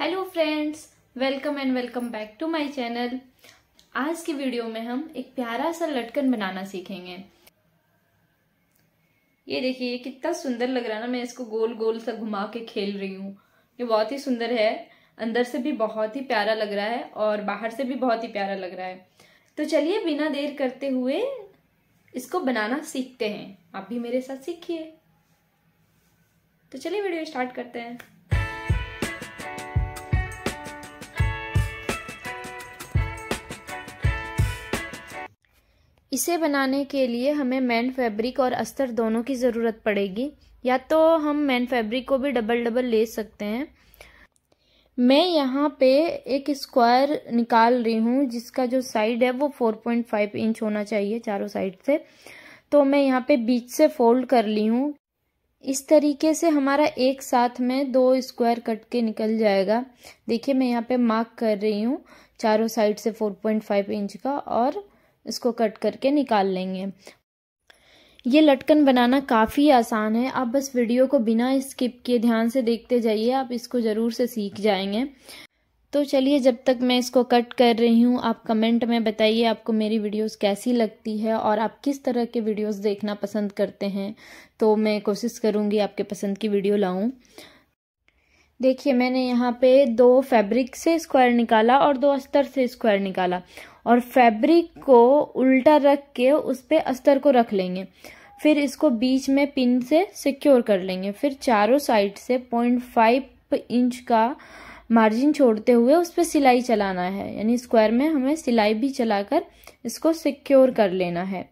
hello friends welcome and welcome back to my channel आज की video में हम एक प्यारा सा लटकन बनाना सीखेंगे ये देखिए ये कितना सुंदर लग रहा है ना मैं इसको गोल गोल सा घुमा के खेल रही हूँ ये बहुत ही सुंदर है अंदर से भी बहुत ही प्यारा लग रहा है और बाहर से भी बहुत ही प्यारा लग रहा है तो चलिए बिना देर करते हुए इसको बनाना सीखते हैं आप भी मेरे साथ सीखिए तो चलिए वीडियो स्टार्ट करते हैं इसे बनाने के लिए हमें मैन फैब्रिक और अस्तर दोनों की ज़रूरत पड़ेगी या तो हम मैन फैब्रिक को भी डबल डबल ले सकते हैं मैं यहाँ पे एक स्क्वायर निकाल रही हूँ जिसका जो साइड है वो 4.5 इंच होना चाहिए चारों साइड से तो मैं यहाँ पे बीच से फोल्ड कर ली हूँ इस तरीके से हमारा एक साथ में दो स्क्वायर कट के निकल जाएगा देखिए मैं यहाँ पे मार्क कर रही हूँ चारों साइड से 4.5 इंच का और इसको कट करके निकाल लेंगे ये लटकन बनाना काफ़ी आसान है आप बस वीडियो को बिना स्किप किए ध्यान से देखते जाइए आप इसको ज़रूर से सीख जाएंगे तो चलिए जब तक मैं इसको कट कर रही हूँ आप कमेंट में बताइए आपको मेरी वीडियोस कैसी लगती है और आप किस तरह के वीडियोस देखना पसंद करते हैं तो मैं कोशिश करूँगी आपके पसंद की वीडियो लाऊँ देखिए मैंने यहाँ पे दो फैब्रिक से स्क्वायर निकाला और दो अस्तर से स्क्वायर निकाला और फैब्रिक को उल्टा रख के उस पर अस्तर को रख लेंगे फिर इसको बीच में पिन से सिक्योर कर लेंगे फिर चारों साइड से पॉइंट फाइव इंच का मार्जिन छोड़ते हुए उस पर सिलाई चलाना है यानी स्क्वायर में हमें सिलाई भी चलाकर इसको सिक्योर कर लेना है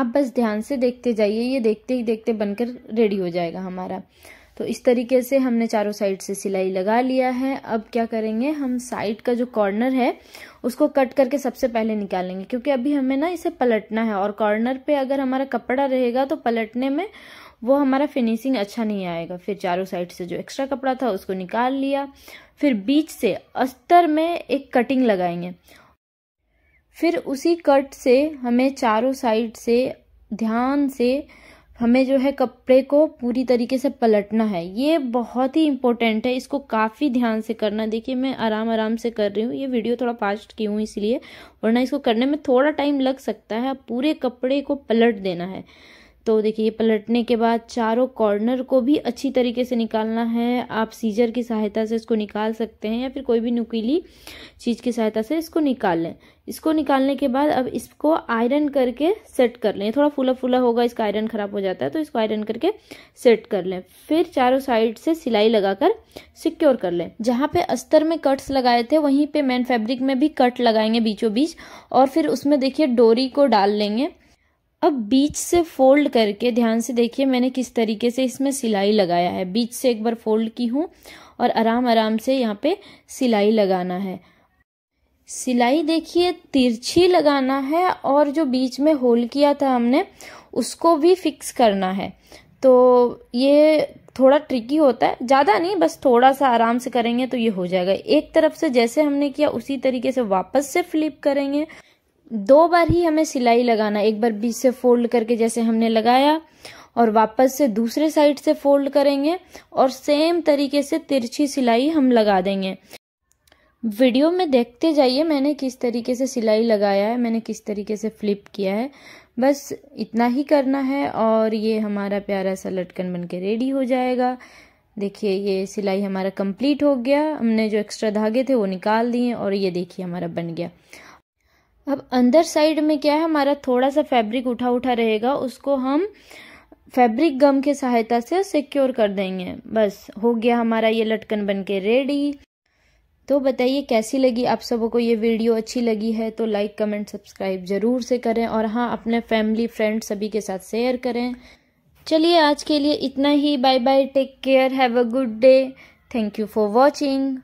आप बस ध्यान से देखते जाइए ये देखते ही देखते बनकर रेडी हो जाएगा हमारा तो इस तरीके से हमने चारों साइड से सिलाई लगा लिया है अब क्या करेंगे हम साइड का जो कॉर्नर है उसको कट करके सबसे पहले निकालेंगे क्योंकि अभी हमें ना इसे पलटना है और कॉर्नर पे अगर हमारा कपड़ा रहेगा तो पलटने में वो हमारा फिनिशिंग अच्छा नहीं आएगा फिर चारों साइड से जो एक्स्ट्रा कपड़ा था उसको निकाल लिया फिर बीच से अस्तर में एक कटिंग लगाएंगे फिर उसी कट से हमें चारों साइड से ध्यान से हमें जो है कपड़े को पूरी तरीके से पलटना है ये बहुत ही इम्पोर्टेंट है इसको काफ़ी ध्यान से करना देखिए मैं आराम आराम से कर रही हूँ ये वीडियो थोड़ा फास्ट की हूँ इसलिए वरना इसको करने में थोड़ा टाइम लग सकता है पूरे कपड़े को पलट देना है तो देखिए ये पलटने के बाद चारों कॉर्नर को भी अच्छी तरीके से निकालना है आप सीजर की सहायता से इसको निकाल सकते हैं या फिर कोई भी नुकीली चीज़ की सहायता से इसको निकाल लें इसको निकालने के बाद अब इसको आयरन करके सेट कर लें थोड़ा फूला फूला होगा इसका आयरन ख़राब हो जाता है तो इसको आयरन करके सेट कर लें फिर चारों साइड से सिलाई लगाकर सिक्योर कर लें जहाँ पे अस्तर में कट्स लगाए थे वहीं पे मेन फैब्रिक में भी कट लगाएंगे बीचों बीच और फिर उसमें देखिए डोरी को डाल लेंगे अब बीच से फोल्ड करके ध्यान से देखिए मैंने किस तरीके से इसमें सिलाई लगाया है बीच से एक बार फोल्ड की हूँ और आराम आराम से यहाँ पे सिलाई लगाना है सिलाई देखिए तिरछी लगाना है और जो बीच में होल किया था हमने उसको भी फिक्स करना है तो ये थोड़ा ट्रिकी होता है ज़्यादा नहीं बस थोड़ा सा आराम से करेंगे तो ये हो जाएगा एक तरफ से जैसे हमने किया उसी तरीके से वापस से फ्लिप करेंगे दो बार ही हमें सिलाई लगाना एक बार बीच से फोल्ड करके जैसे हमने लगाया और वापस से दूसरे साइड से फोल्ड करेंगे और सेम तरीके से तिरछी सिलाई हम लगा देंगे वीडियो में देखते जाइए मैंने किस तरीके से सिलाई लगाया है मैंने किस तरीके से फ्लिप किया है बस इतना ही करना है और ये हमारा प्यारा सा लटकन बन के रेडी हो जाएगा देखिए ये सिलाई हमारा कंप्लीट हो गया हमने जो एक्स्ट्रा धागे थे वो निकाल दिए और ये देखिए हमारा बन गया अब अंदर साइड में क्या है हमारा थोड़ा सा फैब्रिक उठा उठा रहेगा उसको हम फैब्रिक गम के सहायता से सिक्योर कर देंगे बस हो गया हमारा ये लटकन बन के रेडी तो बताइए कैसी लगी आप सबों को ये वीडियो अच्छी लगी है तो लाइक कमेंट सब्सक्राइब ज़रूर से करें और हाँ अपने फैमिली फ्रेंड सभी के साथ शेयर करें चलिए आज के लिए इतना ही bye bye take care have a good day thank you for watching